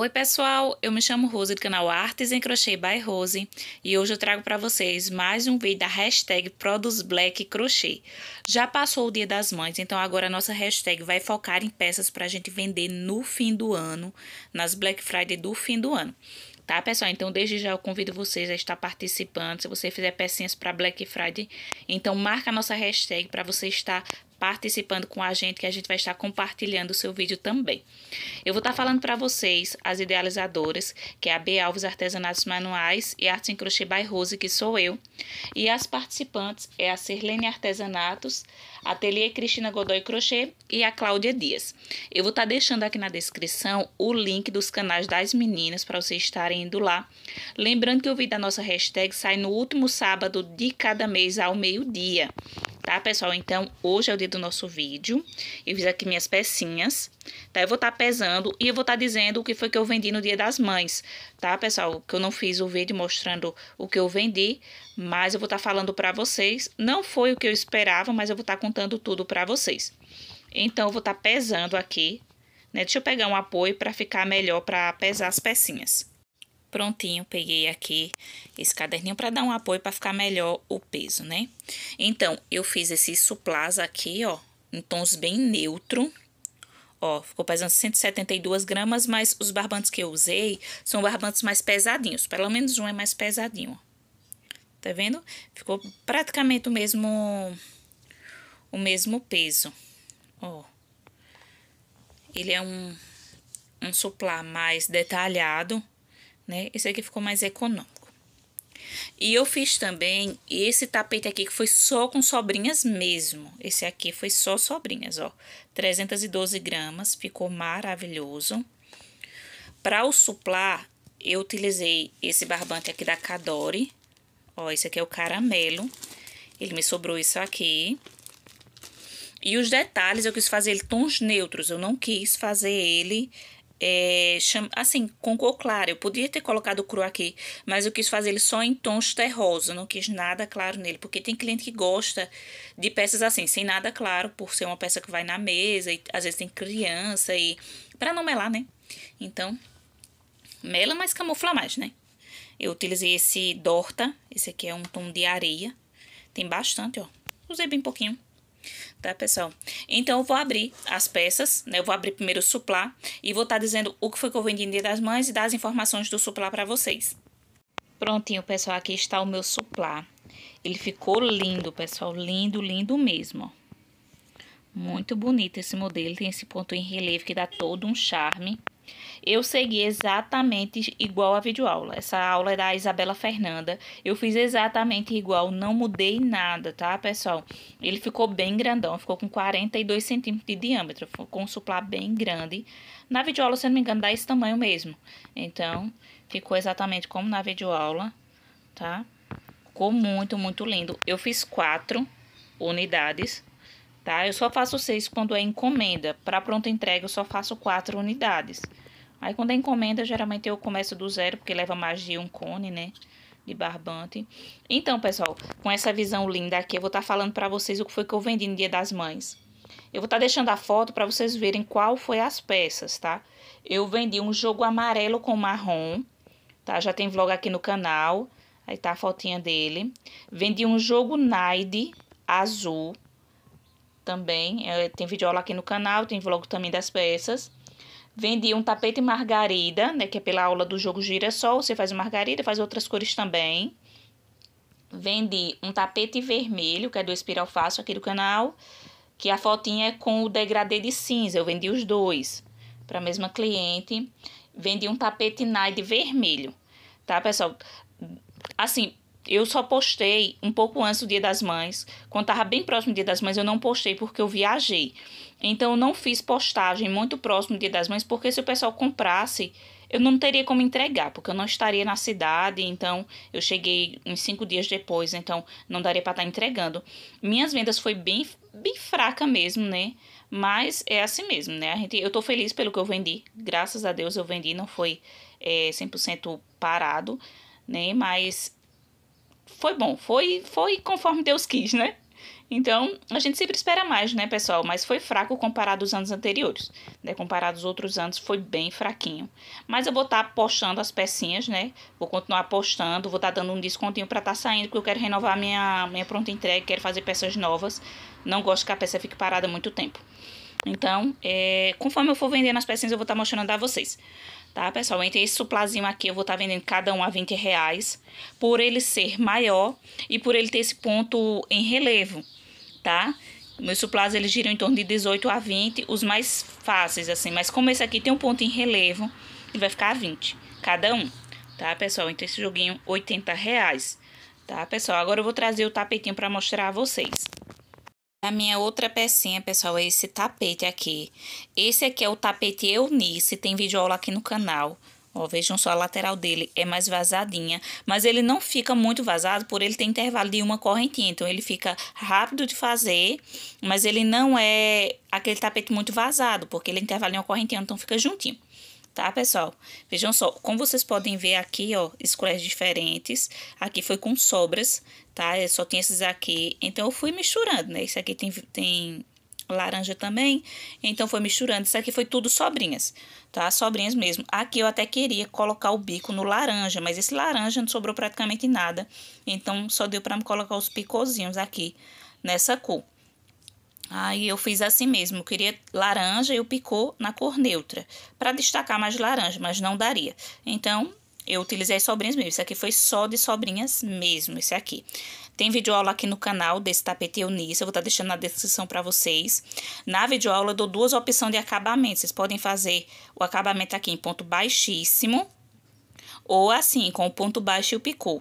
Oi, pessoal! Eu me chamo Rose do canal Artes em Crochê by Rose e hoje eu trago para vocês mais um vídeo da hashtag Produz Black Crochê. Já passou o Dia das Mães, então agora a nossa hashtag vai focar em peças para a gente vender no fim do ano, nas Black Friday do fim do ano. Tá, pessoal? Então, desde já eu convido vocês a estar participando. Se você fizer pecinhas para Black Friday, então marca a nossa hashtag para você estar participando com a gente, que a gente vai estar compartilhando o seu vídeo também. Eu vou estar falando para vocês as idealizadoras, que é a B. Alves Artesanatos Manuais e Artes em Crochê by Rose, que sou eu. E as participantes é a Sirlene Artesanatos, Ateliê Cristina Godoy Crochê e a Cláudia Dias. Eu vou estar deixando aqui na descrição o link dos canais das meninas para vocês estarem indo lá. Lembrando que o vídeo da nossa hashtag sai no último sábado de cada mês ao meio-dia. Tá, pessoal? Então, hoje é o dia do nosso vídeo. Eu fiz aqui minhas pecinhas, tá? Eu vou estar tá pesando e eu vou estar tá dizendo o que foi que eu vendi no dia das mães, tá, pessoal? Que eu não fiz o vídeo mostrando o que eu vendi, mas eu vou estar tá falando pra vocês. Não foi o que eu esperava, mas eu vou estar tá contando tudo pra vocês. Então, eu vou estar tá pesando aqui, né? Deixa eu pegar um apoio pra ficar melhor pra pesar as pecinhas. Prontinho, peguei aqui esse caderninho para dar um apoio para ficar melhor o peso, né? Então, eu fiz esse suplás aqui, ó, em tons bem neutro. Ó, ficou pesando 172 gramas, mas os barbantes que eu usei são barbantes mais pesadinhos. Pelo menos um é mais pesadinho, ó. Tá vendo? Ficou praticamente o mesmo, o mesmo peso, ó. Ele é um, um suplá mais detalhado né? Esse aqui ficou mais econômico. E eu fiz também esse tapete aqui que foi só com sobrinhas mesmo. Esse aqui foi só sobrinhas, ó. 312 gramas, ficou maravilhoso. Para o suplar, eu utilizei esse barbante aqui da Cadore. Ó, esse aqui é o caramelo. Ele me sobrou isso aqui. E os detalhes eu quis fazer ele tons neutros. Eu não quis fazer ele é, assim, com cor clara. Eu podia ter colocado cru aqui, mas eu quis fazer ele só em tons terrosos, não quis nada claro nele, porque tem cliente que gosta de peças assim, sem nada claro, por ser uma peça que vai na mesa, e às vezes tem criança, e para não melar, né? Então, mela, mas camufla mais, né? Eu utilizei esse Dorta, esse aqui é um tom de areia, tem bastante, ó, usei bem pouquinho tá, pessoal? Então, eu vou abrir as peças, né? Eu vou abrir primeiro o suplá e vou estar tá dizendo o que foi que eu vendi no Dia das Mães e dar as informações do suplá para vocês. Prontinho, pessoal, aqui está o meu suplá. Ele ficou lindo, pessoal, lindo, lindo mesmo, Muito bonito esse modelo, tem esse ponto em relevo que dá todo um charme. Eu segui exatamente igual a videoaula. Essa aula é da Isabela Fernanda. Eu fiz exatamente igual, não mudei nada, tá, pessoal? Ele ficou bem grandão, ficou com 42 centímetros de diâmetro, ficou com um suplá bem grande. Na videoaula, se não me engano, dá esse tamanho mesmo. Então, ficou exatamente como na videoaula, tá? Ficou muito, muito lindo. Eu fiz quatro unidades tá? Eu só faço seis quando é encomenda. Para pronta entrega, eu só faço quatro unidades. Aí, quando é encomenda, geralmente eu começo do zero, porque leva mais de um cone, né? De barbante. Então, pessoal, com essa visão linda aqui, eu vou estar tá falando para vocês o que foi que eu vendi no Dia das Mães. Eu vou estar tá deixando a foto para vocês verem qual foi as peças, tá? Eu vendi um jogo amarelo com marrom, tá? Já tem vlog aqui no canal. Aí tá a fotinha dele. Vendi um jogo Naide azul, também. É, tem aula aqui no canal, tem vlog também das peças. Vendi um tapete margarida, né? Que é pela aula do jogo girassol. Você faz margarida, faz outras cores também. Vendi um tapete vermelho, que é do Espiral Fácil aqui do canal. Que a fotinha é com o degradê de cinza. Eu vendi os dois para a mesma cliente. Vendi um tapete Nide vermelho, tá, pessoal? Assim, eu só postei um pouco antes do Dia das Mães. Quando estava bem próximo do Dia das Mães, eu não postei porque eu viajei. Então, eu não fiz postagem muito próximo do Dia das Mães, porque se o pessoal comprasse, eu não teria como entregar, porque eu não estaria na cidade. Então, eu cheguei uns cinco dias depois, então não daria para estar tá entregando. Minhas vendas foi bem, bem fraca mesmo, né? Mas é assim mesmo, né? A gente, eu estou feliz pelo que eu vendi. Graças a Deus eu vendi, não foi é, eh, 100% parado, né? Mas foi bom, foi, foi conforme Deus quis, né? Então, a gente sempre espera mais, né, pessoal? Mas foi fraco comparado aos anos anteriores, né? Comparado aos outros anos, foi bem fraquinho. Mas eu vou estar tá postando as pecinhas, né? Vou continuar apostando, vou estar tá dando um descontinho para estar tá saindo, porque eu quero renovar minha, minha pronta entrega, quero fazer peças novas. Não gosto que a peça fique parada muito tempo. Então, é, conforme eu for vendendo as pecinhas, eu vou estar tá mostrando a vocês. Tá, pessoal? Entre esse suplazinho aqui, eu vou estar tá vendendo cada um a 20 reais. Por ele ser maior e por ele ter esse ponto em relevo, tá? Meus suplás, eles giram em torno de 18 a 20, os mais fáceis, assim. Mas como esse aqui tem um ponto em relevo, ele vai ficar a 20, cada um. Tá, pessoal? Então, esse joguinho, 80 reais. Tá, pessoal? Agora eu vou trazer o tapetinho para mostrar a vocês. A minha outra pecinha, pessoal, é esse tapete aqui. Esse aqui é o tapete Eunice, tem vídeo aula aqui no canal. Ó, vejam só, a lateral dele é mais vazadinha, mas ele não fica muito vazado por ele ter intervalo de uma correntinha, então ele fica rápido de fazer, mas ele não é aquele tapete muito vazado, porque ele é intervalo em uma correntinha, então fica juntinho tá, pessoal? Vejam só, como vocês podem ver aqui, ó, escolhas diferentes. Aqui foi com sobras, tá? Eu é, só tinha esses aqui, então eu fui misturando, né? Esse aqui tem, tem laranja também, então foi misturando. Isso aqui foi tudo sobrinhas, tá? Sobrinhas mesmo. Aqui eu até queria colocar o bico no laranja, mas esse laranja não sobrou praticamente nada. Então, só deu pra me colocar os picozinhos aqui nessa cor. Aí eu fiz assim mesmo, eu queria laranja e o picô na cor neutra, para destacar mais laranja, mas não daria. Então, eu utilizei sobrinhas mesmo, isso aqui foi só de sobrinhas mesmo, esse aqui. Tem videoaula aqui no canal desse tapete Eunice, eu vou estar tá deixando na descrição para vocês. Na videoaula eu dou duas opções de acabamento, vocês podem fazer o acabamento aqui em ponto baixíssimo, ou assim, com o ponto baixo e o picô.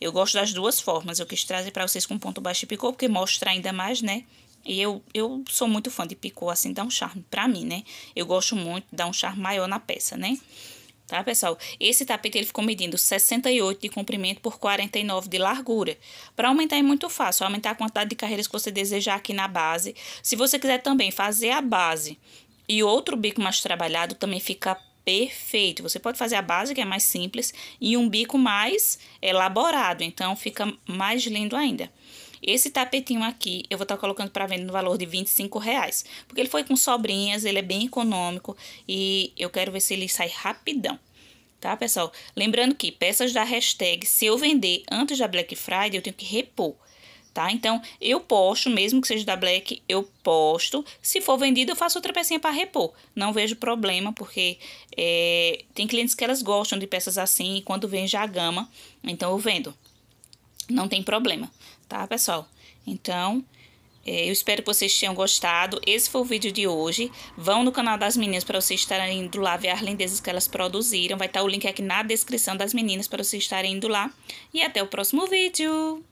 Eu gosto das duas formas, eu quis trazer para vocês com ponto baixo e picô, porque mostra ainda mais, né, e eu, eu sou muito fã de picô, assim, dá um charme pra mim, né? Eu gosto muito, dá um charme maior na peça, né? Tá, pessoal? Esse tapete ele ficou medindo 68 de comprimento por 49 de largura. Para aumentar é muito fácil, aumentar a quantidade de carreiras que você desejar aqui na base. Se você quiser também fazer a base e outro bico mais trabalhado, também fica perfeito. Você pode fazer a base, que é mais simples, e um bico mais elaborado, então fica mais lindo ainda. Esse tapetinho aqui eu vou estar tá colocando para venda no valor de 25 reais, porque ele foi com sobrinhas, ele é bem econômico e eu quero ver se ele sai rapidão. Tá, pessoal? Lembrando que peças da hashtag, se eu vender antes da Black Friday, eu tenho que repor, tá? Então, eu posto, mesmo que seja da Black, eu posto. Se for vendido, eu faço outra pecinha para repor. Não vejo problema, porque é, tem clientes que elas gostam de peças assim e quando vem já a gama, então eu vendo não tem problema, tá, pessoal? Então, é, eu espero que vocês tenham gostado. Esse foi o vídeo de hoje. Vão no canal das meninas para vocês estarem indo lá ver as lindezas que elas produziram. Vai estar tá o link aqui na descrição das meninas para vocês estarem indo lá. E até o próximo vídeo!